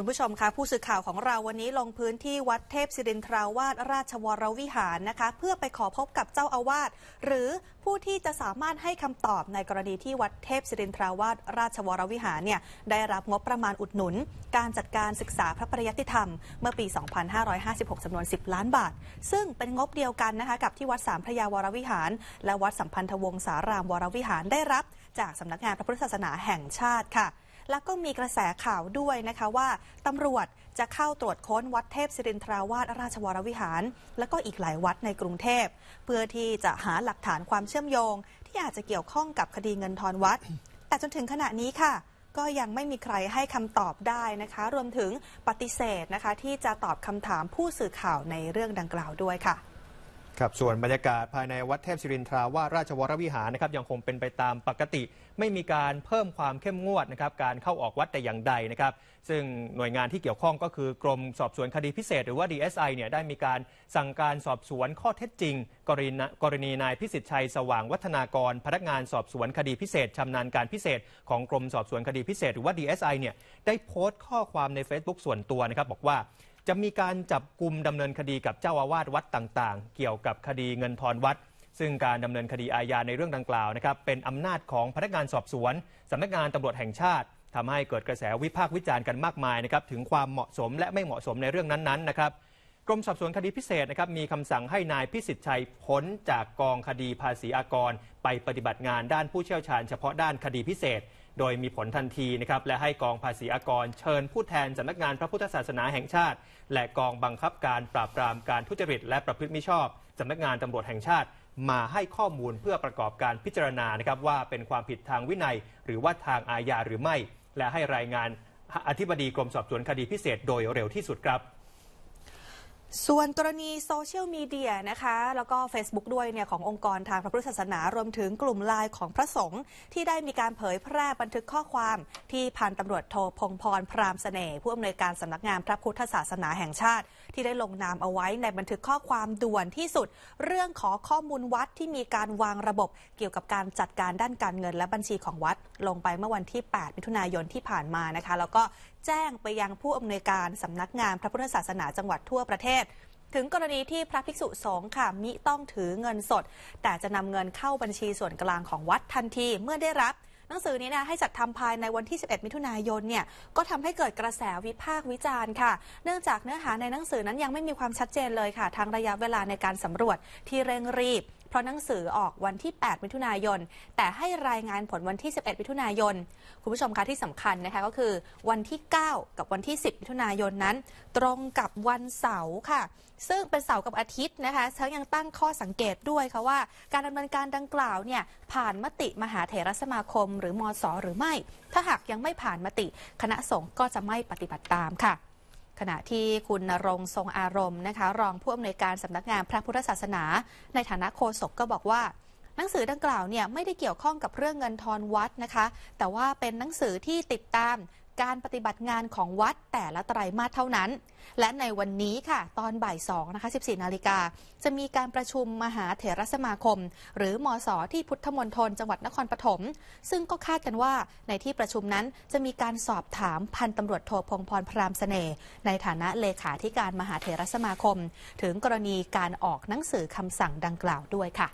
คุณผู้ชมคะ ผู้สื่อข่าวของเราวันนี้ลงพื้นที่วัดเทพศิรินทราวาสราชวรวิหารนะคะ เพื่อไปขอพบกับเจ้าอาวาสหรือผู้ที่จะสามารถให้คำตอบในกรณีที่วัดเทพศิรินทราวาสราชวรวิหารเนี่ยได้รับงบประมาณอุดหนุน การจัดการศึกษาพระปริยัติธรรมเมื่อปี 2556จำนวน 10 ล้านบาท ซึ่งเป็นงบเดียวกันนะคะกับที่วัดสามพระยาวรวิหาร และวัดสัมพันธวงศารามวรวิหารได้รับ จากสำนักงานพระพุทธศาสนาแห่งชาติค่ะแล้วก็มีกระแสข่าวด้วยนะคะว่าตำรวจจะเข้าตรวจค้นวัดเทพศิรินทราวาสราชวรวิหาร และก็อีกหลายวัดในกรุงเทพเพื่อที่จะหาหลักฐานความเชื่อมโยงที่อาจจะเกี่ยวข้องกับคดีเงินทอนวัด แต่จนถึงขณะนี้ค่ะ ก็ยังไม่มีใครให้คำตอบได้นะคะ รวมถึงปฏิเสธนะคะ ที่จะตอบคำถามผู้สื่อข่าวในเรื่องดังกล่าวด้วยค่ะครับส่วนบรรยากาศภายในวัดเทพศิรินทราวาสราชวรวิหารนะครับยังคงเป็นไปตามปกติ ไม่มีการเพิ่มความเข้มงวดนะครับการเข้าออกวัดแต่อย่างใดนะครับ ซึ่งหน่วยงานที่เกี่ยวข้องก็คือ กรมสอบสวนคดีพิเศษ หรือว่า DSI เนี่ยได้มีการสั่งการสอบสวนข้อเท็จจริง กรณีกรณีนายพิสิทธิ์ชัย สว่างวัฒนากร พนักงานสอบสวนคดีพิเศษชำนาญการพิเศษของกรมสอบสวนคดีพิเศษหรือว่า DSI เนี่ยได้โพสต์ข้อความใน Facebook ส่วนตัวนะครับบอกว่าจะมีการจับกลุ่มดำเนินคดีกับเจ้าอาวาสวัดต่างๆ เกี่ยวกับคดีเงินทอนวัด ซึ่งการดำเนินคดีอาญาในเรื่องดังกล่าวนะครับเป็นอำนาจของพนักงานสอบสวนสำนักงานตำรวจแห่งชาติทำให้เกิดกระแสวิพากษ์วิจารณ์กันมากมายนะครับถึงความเหมาะสมและไม่เหมาะสมในเรื่องนั้นๆนะครับกรมสอบสวนคดีพิเศษนะครับมีคำสั่งให้นายพิสิทธิ์ชัยพ้นจากกองคดีภาษีอากร ไปปฏิบัติงานด้านผู้เชี่ยวชาญ เฉพาะด้านคดีพิเศษโดยมีผลทันทีนะครับ และให้กองภาษีอากรเชิญ ผู้แทนสำนักงานพระพุทธศาสนาแห่งชาติ และกองบังคับการปราบปรามการทุจริตและประพฤติมิชอบ สำนักงานตำรวจแห่งชาติ มาให้ข้อมูลเพื่อประกอบการพิจารณานะครับว่าเป็นความผิดทางวินัย หรือว่าทางอาญาหรือไม่ และให้รายงานอธิบดีกรมสอบสวนคดีพิเศษโดยเร็วที่สุดครับส่วนกรณีโซเชียลมีเดียนะคะแล้วก็ Facebook ด้วยเนี่ยขององค์กรทางพระพุทธศาสนารวมถึงกลุ่มไลน์ของพระสงฆ์ที่ได้มีการเผยแพร่บันทึกข้อความที่พันตำรวจโทพงพรพรามสเสน่ห์ผู้อำนวยการสำนักงานพระพุทธศาสนาแห่งชาติ ที่ได้ลงนามเอาไว้ในบันทึกข้อความด่วนที่สุด เรื่องขอข้อมูลวัดที่มีการวางระบบเกี่ยวกับการจัดการด้านการเงิน และบัญชีของวัดลงไปเมื่อวันที่ 8 มิถุนายนที่ผ่านมานะคะแล้วก็แจ้งไปยังผู้อำนวยการสำนักงานพระพุทธศาสนาจังหวัดทั่วประเทศ ถึงกรณีที่พระภิกษุสงฆ์ค่ะ มิต้องถือเงินสด แต่จะนำเงินเข้าบัญชีส่วนกลางของวัดทันทีเมื่อได้รับ หนังสือนี้นะให้จัดทำภายในวันที่ 11 มิถุนายนเนี่ยก็ทำให้เกิดกระแสวิพากษ์วิจารณ์ค่ะ เนื่องจากเนื้อหาในหนังสือนั้นยังไม่มีความชัดเจนเลยค่ะทางระยะเวลาในการสำรวจที่เร่งรีบเพราะหนังสือออกวันที่ 8 มิถุนายนแต่ให้รายงานผลวันที่ 11 มิถุนายนคุณผู้ชมคะที่สำคัญนะคะก็คือวันที่ 9 กับวันที่ 10 มิถุนายนนั้น ตรงกับวันเสาร์ค่ะ ซึ่งเป็นเสาร์กับอาทิตย์นะคะทั้งยังตั้งข้อสังเกตด้วยค่ะว่า การดำเนินการดังกล่าวเนี่ยผ่านมติมหาเถรสมาคม หรือมอสหรือไม่ ถ้าหากยังไม่ผ่านมติคณะสงฆ์ก็จะไม่ปฏิบัติตามค่ะขณะที่คุณนรงทรงอารมณ์นะคะรองผู้อำนวยการสำนักงานพระพุทธศาสนา ในฐานะโฆษกก็บอกว่า หนังสือดังกล่าวเนี่ยไม่ได้เกี่ยวข้องกับเรื่องเงินทอนวัดนะคะ แต่ว่าเป็นหนังสือที่ติดตามการปฏิบัติงานของวัดแต่ละไตรมาสเท่านั้น และในวันนี้ค่ะ ตอน บ่ายสองนะคะ14นาฬิกาจะมีการประชุมมหาเถรสมาคม หรือมอสอที่พุทธมณฑลจังหวัดนครปฐม ซึ่งก็คาดกันว่าในที่ประชุมนั้น จะมีการสอบถามพันตำรวจโทพงพรพรามสเสน่ห์ในฐานะเลขาธิการมหาเถรสมาคม ถึงกรณีการออกหนังสือคำสั่งดังกล่าวด้วยค่ะ